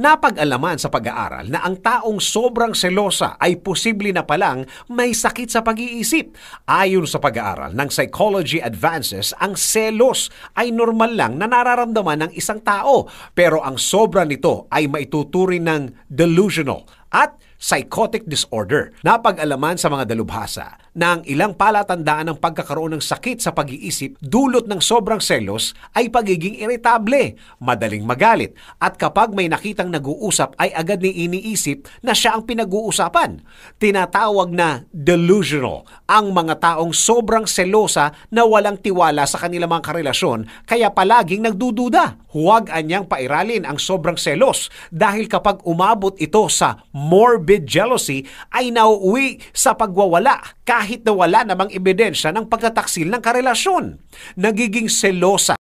napag-alaman sa pag-aaral na ang taong sobrang selosa ay posible na palang may sakit sa pag-iisip. Ayon sa pag-aaral ng Psychology Advances, ang selos ay normal lang na nararamdaman ng isang tao pero ang sobra nito ay maituturing ng delusional at psychotic disorder. Napag-alaman sa mga dalubhasa na ang ilang palatandaan ng pagkakaroon ng sakit sa pag-iisip dulot ng sobrang selos ay pagiging iritable, madaling magalit, at kapag may nakitang nag-uusap ay agad ni iniisip na siya ang pinag-uusapan. Tinatawag na delusional ang mga taong sobrang selosa na walang tiwala sa kanilang mga karelasyon kaya palaging nagdududa. Huwag anyang pairalin ang sobrang selos dahil kapag umabot ito sa morbid jealousy ay nauwi sa pagwawala kahit na wala namang ebidensya ng pagtataksil ng karelasyon. Nagiging selosa